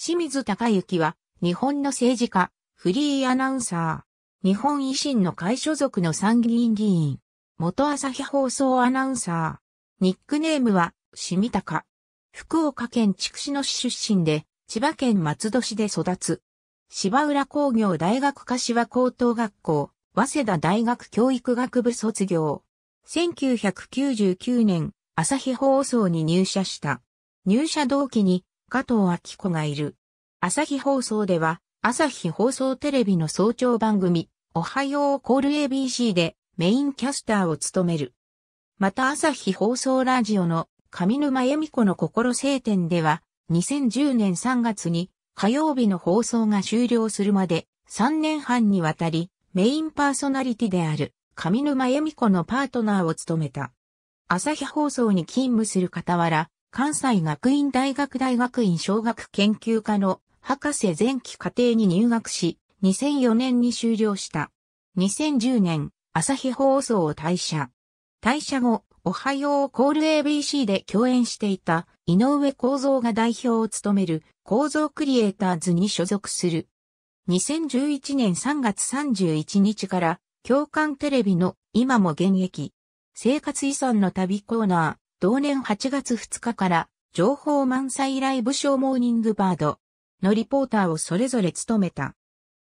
清水隆之は、日本の政治家、フリーアナウンサー、日本維新の会所属の参議院議員、元朝日放送アナウンサー、ニックネームは、しみたか。福岡県筑紫野市出身で、千葉県松戸市で育つ。芝浦工業大学柏高等学校、早稲田大学教育学部卒業。1999年、朝日放送に入社した。入社同期に加藤明子がいる。朝日放送では、朝日放送テレビの早朝番組、おはようコール ABC でメインキャスターを務める。また朝日放送ラジオの上沼恵美子の心晴天では、2010年3月に火曜日の放送が終了するまで3年半にわたりメインパーソナリティである上沼恵美子のパートナーを務めた。朝日放送に勤務する傍ら、関西学院大学大学院小学研究科の博士前期課程に入学し、2004年に修了した。2010年、朝日放送を退社。退社後、おはようコール ABC で共演していた井上構造が代表を務める構造クリエイターズに所属する。2011年3月31日から、共感テレビの今も現役、生活遺産の旅コーナー、同年8月2日から、情報満載ライブショーモーニングバードのリポーターをそれぞれ務めた。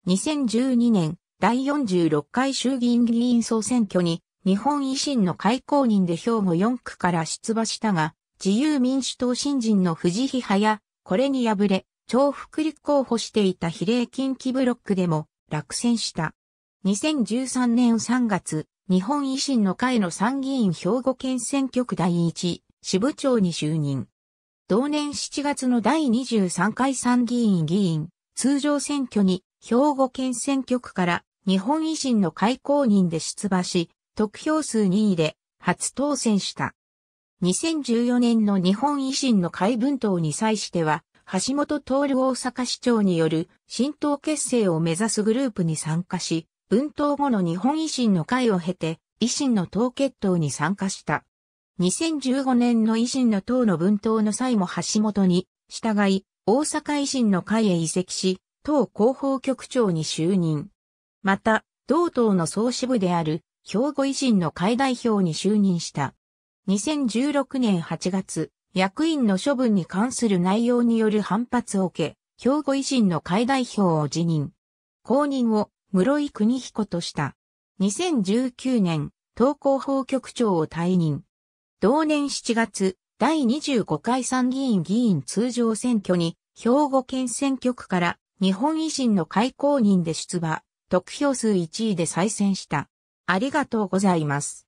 2012年、第46回衆議院議員総選挙に、日本維新の開公人で兵庫4区から出馬したが、自由民主党新人の藤批派や、これに敗れ、重複立候補していた比例近畿ブロックでも落選した。2013年3月、日本維新の会の参議院兵庫県選挙区第一支部長に就任。同年7月の第23回参議院議員通常選挙に兵庫県選挙区から日本維新の会公認で出馬し、得票数2位で初当選した。2014年の日本維新の会分党に際しては、橋本徹大阪市長による新党結成を目指すグループに参加し、文統後の日本維新の会を経て、維新の党決闘に参加した。2015年の維新の党の文統の際も橋本に、従い、大阪維新の会へ移籍し、党広報局長に就任。また、同党の総支部である、兵庫維新の会代表に就任した。2016年8月、役員の処分に関する内容による反発を受け、兵庫維新の会代表を辞任。公認を室井邦彦とした。2019年、東広法局長を退任。同年7月、第25回参議院議員通常選挙に、兵庫県選挙区から日本維新の会公認で出馬、得票数1位で再選した。ありがとうございます。